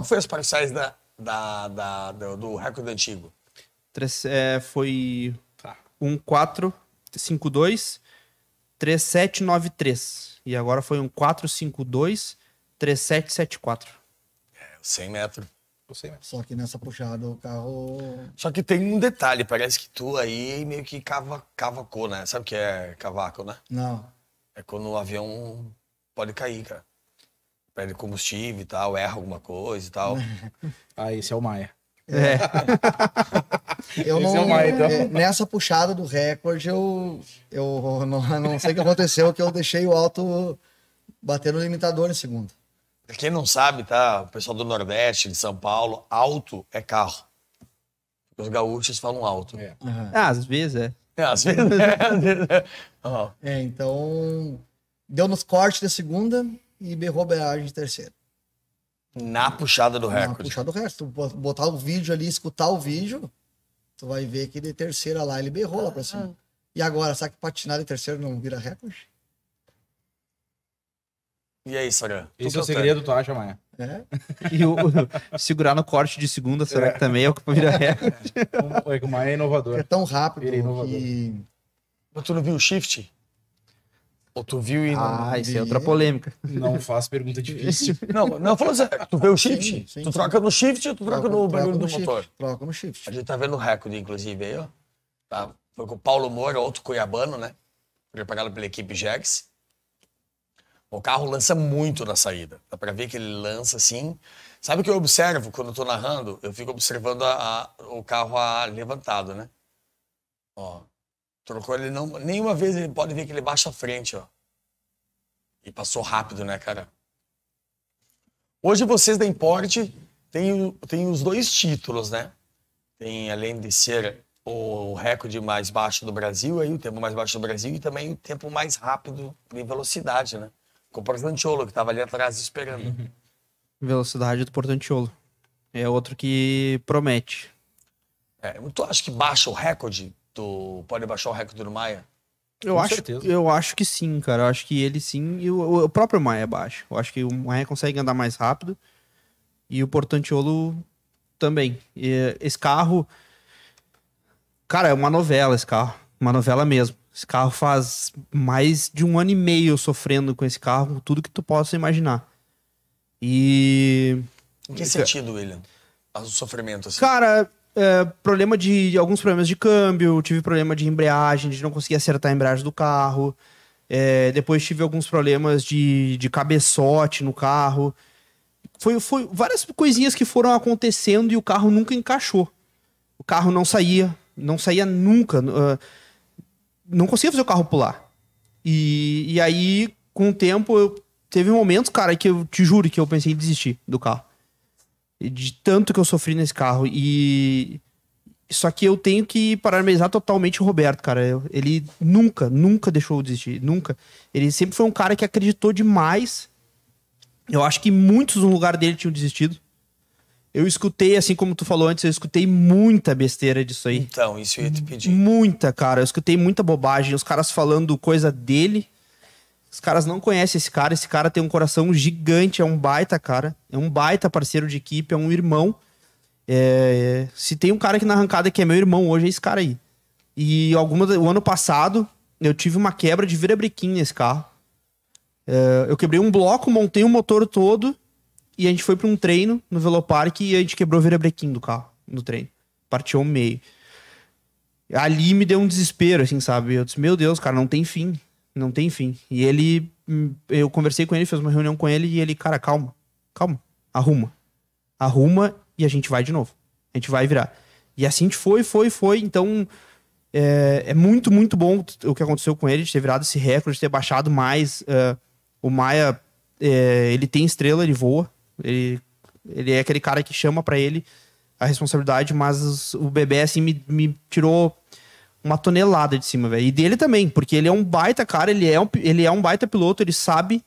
Qual foi as parciais da, da, da do, do, recorde antigo? Três, é, foi 1452 tá, 3793. E agora foi um 452 3774. É, 100 metros. Só que nessa puxada o carro. Só que tem um detalhe, parece que tu aí meio que cava, cavacou, né? Sabe o que é cavaco, né? Não. É quando o avião pode cair, cara perde combustível e tal, erra alguma coisa e tal. ah, esse é o Maia. É. é. eu não, é então. É, nessa puxada do recorde, eu, eu não, não sei o que aconteceu, que eu deixei o alto bater no limitador em segundo. Pra quem não sabe, tá? O pessoal do Nordeste, de São Paulo, alto é carro. Os gaúchos falam alto. É. Uhum. Ah, às vezes é. é às vezes é. é. então, deu nos cortes da segunda, e berrou a beiragem de terceiro. Na puxada do recorde. Na puxada do recorde. Tu botar o vídeo ali, escutar o vídeo, tu vai ver que de terceira lá ele berrou lá pra cima. E agora, sabe que patinar de terceiro não vira recorde? E aí, Sorã? Esse é o segredo, tu acha, Maia? É. E o, o, segurar no corte de segunda, será é. que também é o que vira é. recorde? É que o Maia é inovador. É tão rápido é inovador. que... Mas tu não viu o shift? Ou tu viu e não. Ah, isso é outra polêmica. Não faz pergunta difícil. não, não falando sério. Tu vê o shift? Sim, sim, tu troca sim. no shift ou tu troca, no bagulho do shift, motor? Troca no shift. A gente tá vendo o recorde, inclusive, aí, ó. Tá, foi com o Paulo Moura, outro cuiabano, né? Preparado pela equipe Jax. O carro lança muito na saída. Dá pra ver que ele lança assim. Sabe o que eu observo quando eu tô narrando? Eu fico observando a, a, o carro a, levantado, né? Ó, Trocou ele não. Nenhuma vez ele pode ver que ele baixa a frente, ó. E passou rápido, né, cara? Hoje vocês da Importe têm, têm os dois títulos, né? Tem, além de ser o recorde mais baixo do Brasil, aí o tempo mais baixo do Brasil e também o tempo mais rápido em velocidade, né? Com o Portantiolo, que estava ali atrás esperando. Uhum. Velocidade do Portantiolo. É outro que promete. É, tu acha que baixa o recorde tu Pode Baixar o Recorde do Maia? Eu Com acho, certeza. eu acho que sim, cara. Eu acho que ele sim e o, o próprio Maia é baixa. Eu acho que o Maia consegue andar mais rápido e o Portantiolo também. E, esse carro, cara, é uma novela esse carro, uma novela mesmo. Esse carro faz mais de um ano e meio sofrendo com esse carro, tudo que tu possa imaginar. E. Em que sentido, William? O sofrimento assim? Cara, é, problema de alguns problemas de câmbio, tive problema de embreagem, de não conseguir acertar a embreagem do carro. É, depois tive alguns problemas de, de cabeçote no carro. Foi, foi várias coisinhas que foram acontecendo e o carro nunca encaixou. O carro não saía, não saía nunca. Uh, não conseguia fazer o carro pular. E, e aí, com o tempo, eu, teve momentos, cara, que eu te juro que eu pensei em desistir do carro de tanto que eu sofri nesse carro. E. Só que eu tenho que paralisar totalmente o Roberto, cara. Eu, ele nunca, nunca deixou eu desistir. Nunca. Ele sempre foi um cara que acreditou demais. Eu acho que muitos no lugar dele tinham desistido. Eu escutei, assim como tu falou antes, eu escutei muita besteira disso aí. Então, isso eu ia te pedir. Muita, cara. Eu escutei muita bobagem. Os caras falando coisa dele os caras não conhecem esse cara. Esse cara tem um coração gigante, é um baita cara, é um baita parceiro de equipe, é um irmão. É, se tem um cara aqui na arrancada que é meu irmão hoje, é esse cara aí. E alguma, o ano passado, eu tive uma quebra de virabrequim nesse carro. É, eu quebrei um bloco, montei o um motor todo e a gente foi para um treino no Velopark e a gente quebrou o virabrequim do carro, no treino. Partiu o meio. Ali me deu um desespero, assim, sabe? Eu disse, meu Deus, cara, não tem fim não tem fim. E ele, hum, eu conversei com ele, fiz uma reunião com ele e ele, cara, calma, calma, arruma. Arruma e a gente vai de novo. A gente vai virar. E assim a gente foi, foi, foi. Então é, é muito, muito bom o que aconteceu com ele, de ter virado esse recorde, de ter baixado mais. Uh, o Maia, é, ele tem estrela, ele voa. Ele, ele é aquele cara que chama para ele a responsabilidade, mas o bebê, assim, me, me tirou uma tonelada de cima, velho. E dele também, porque ele é um baita cara, ele é um, ele é um baita piloto, ele sabe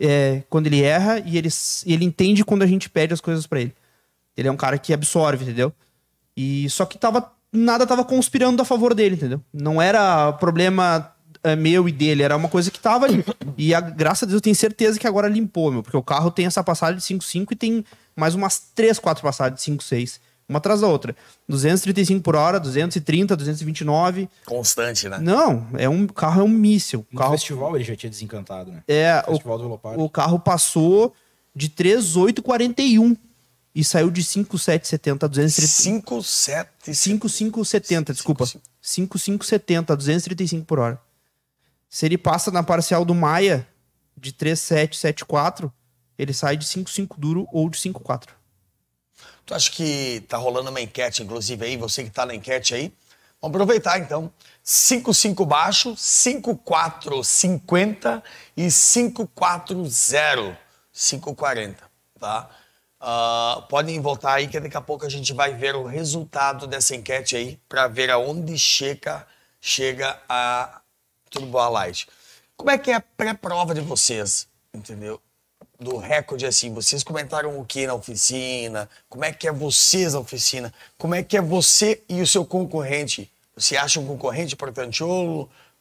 é, quando ele erra e ele, ele entende quando a gente pede as coisas para ele. Ele é um cara que absorve, entendeu? E só que tava, nada tava conspirando a favor dele, entendeu? Não era problema é, meu e dele, era uma coisa que tava ali. E a, graças a Deus eu tenho certeza que agora limpou, meu, porque o carro tem essa passagem de 5.5 e tem mais umas 3, 4 passagens de 5.6. Uma atrás da outra. 235 por hora, 230, 229. Constante, né? Não, é um o carro é um míssil. O carro... festival ele já tinha desencantado, né? É, o, festival o, do o carro passou de 3,841 e saiu de 5,770 a 235. 5,770, desculpa. 5,570 a 235 por hora. Se ele passa na parcial do Maia de 3,774, ele sai de 5,5 duro ou de 5,4. Tu acha que tá rolando uma enquete, inclusive, aí, você que tá na enquete aí? Vamos aproveitar então. 55 baixo, 5450 e 540. 540, tá? Uh, podem voltar aí que daqui a pouco a gente vai ver o resultado dessa enquete aí para ver aonde chega, chega a Turbo Light. Como é que é a pré-prova de vocês? Entendeu? do recorde assim, vocês comentaram o que na oficina? Como é que é vocês na oficina? Como é que é você e o seu concorrente? Você acha um concorrente para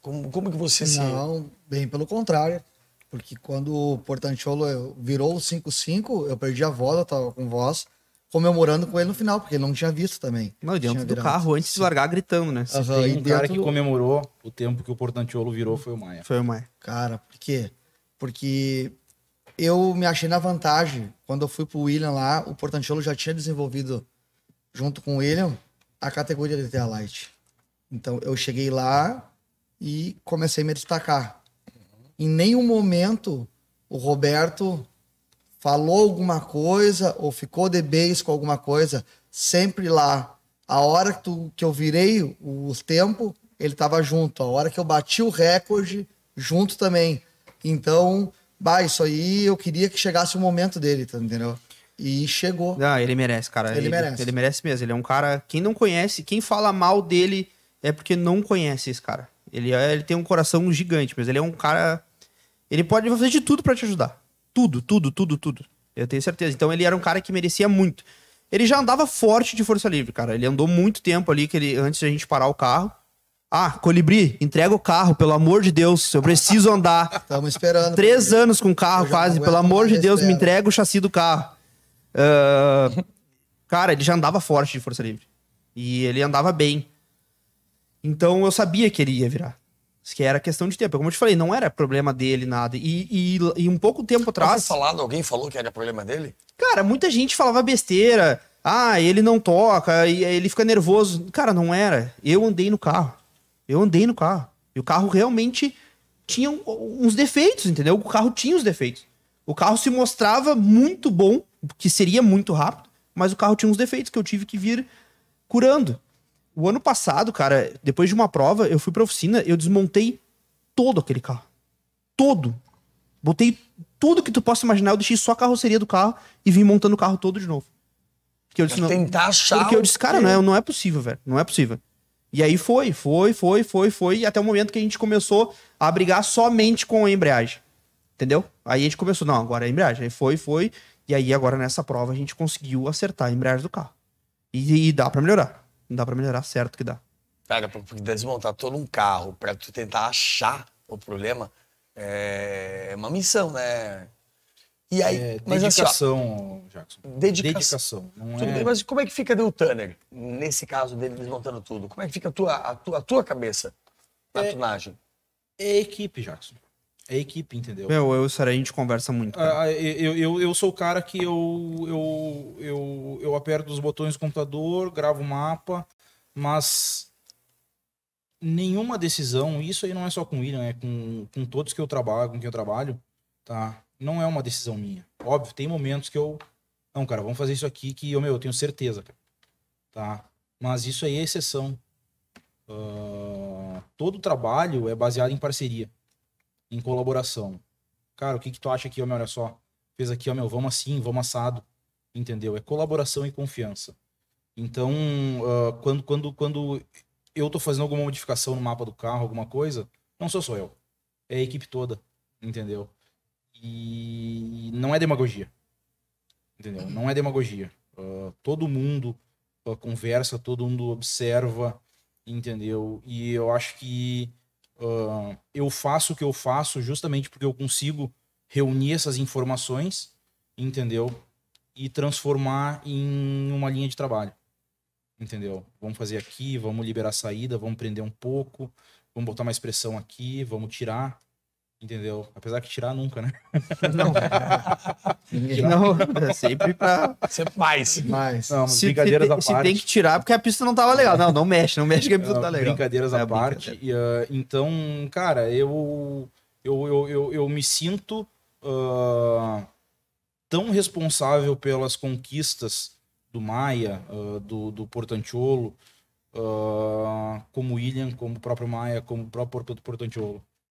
Como, como que você Não, se... Não, bem pelo contrário. Porque quando o Portantiolo eh, virou o 5-5, eu perdi a voz, eu tava com voz, comemorando com ele no final, porque ele não tinha visto também. Mas dentro do carro, antes de largar, gritando, né? Se uhum, tem um dentro... cara que comemorou o tempo que o Portantiolo virou foi o Maia. Foi o Maia. Cara, por quê? Porque eu me achei na vantagem. Quando eu fui pro William lá, o Portancholo já tinha desenvolvido, junto com o William, a categoria de a Light. Então eu cheguei lá e comecei a me destacar. Em nenhum momento o Roberto falou alguma coisa ou ficou de beijo com alguma coisa. Sempre lá. A hora que, tu, que eu virei o tempo ele estava junto. A hora que eu bati o recorde, junto também. Então, bah, isso aí eu queria que chegasse o momento dele, tá, entendeu? E chegou. Ah, ele merece, cara. Ele, ele, merece. Ele merece mesmo. Ele é um cara. Quem não conhece, quem fala mal dele é porque não conhece esse cara. Ele, é, ele tem um coração gigante, mas ele é um cara. Ele pode fazer de tudo para te ajudar. Tudo, tudo, tudo, tudo. Eu tenho certeza. Então ele era um cara que merecia muito. Ele já andava forte de força livre, cara. Ele andou muito tempo ali que ele, antes de a gente parar o carro. Ah, Colibri, entrega o carro, pelo amor de Deus, eu preciso andar. Estamos esperando. Três anos com o carro quase, pelo amor de Deus, espero. me entrega o chassi do carro. Uh, cara, ele já andava forte de Força Livre. E ele andava bem. Então eu sabia que ele ia virar. Que era questão de tempo. Como eu te falei, não era problema dele nada. E, e, e um pouco tempo atrás. falado, alguém falou que era problema dele? Cara, muita gente falava besteira. Ah, ele não toca, ele fica nervoso. Cara, não era. Eu andei no carro. Eu andei no carro. E o carro realmente tinha uns defeitos, entendeu? O carro tinha os defeitos. O carro se mostrava muito bom, que seria muito rápido, mas o carro tinha uns defeitos que eu tive que vir curando. O ano passado, cara, depois de uma prova, eu fui pra oficina, eu desmontei todo aquele carro. Todo. Botei tudo que tu possa imaginar, eu deixei só a carroceria do carro e vim montando o carro todo de novo. Porque eu disse, tentar achar. Porque eu disse, cara, não é, não é possível, velho. Não é possível. E aí foi, foi, foi, foi, foi, até o momento que a gente começou a brigar somente com a embreagem. Entendeu? Aí a gente começou, não, agora é a embreagem. Aí foi, foi. E aí agora nessa prova a gente conseguiu acertar a embreagem do carro. E, e dá para melhorar. Dá para melhorar, certo que dá. Cara, porque desmontar todo um carro para tu tentar achar o problema é uma missão, né? E aí, é, mas assim, dedicação, assim, Jackson. Dedicação. tudo é... bem, mas como é que fica o Tanner, nesse caso dele desmontando tudo? Como é que fica a tua, a tua, a tua cabeça na é, tunagem? É equipe, Jackson. É equipe, entendeu? Meu, eu e o a gente conversa muito. Ah, ah, eu, eu, eu sou o cara que eu, eu, eu, eu aperto os botões do computador, gravo o mapa, mas nenhuma decisão, isso aí não é só com o William, é com, com todos que eu trabalho, com quem eu trabalho, tá? não é uma decisão minha. Óbvio, tem momentos que eu. Não, cara, vamos fazer isso aqui que eu, meu, eu tenho certeza, cara. Tá? Mas isso aí é exceção. Uh, todo trabalho é baseado em parceria, em colaboração. Cara, o que, que tu acha aqui, ó, meu, olha só. Fez aqui, ó, meu, vamos assim, vamos assado. Entendeu? É colaboração e confiança. Então, uh, quando, quando, quando eu tô fazendo alguma modificação no mapa do carro, alguma coisa, não sou só eu. É a equipe toda, entendeu? E não é demagogia. Entendeu? Uhum. Não é demagogia. Uh, todo mundo uh, conversa, todo mundo observa, entendeu? E eu acho que uh, eu faço o que eu faço justamente porque eu consigo reunir essas informações, entendeu? E transformar em uma linha de trabalho. Entendeu? Vamos fazer aqui, vamos liberar a saída, vamos prender um pouco, vamos botar mais pressão aqui, vamos tirar Entendeu? Apesar que tirar nunca, né? Não. não, é sempre pra. Sempre mais. mais. Não, se, brincadeiras se, à se parte. Se tem que tirar porque a pista não tava legal. Não, não mexe, não mexe que a pista não tá legal. Brincadeiras é à parte. E, uh, então, cara, eu, eu, eu, eu, eu me sinto uh, tão responsável pelas conquistas do Maia, uh, do, do Portantiolo, como William, como o próprio Maia, como o próprio Portantiolo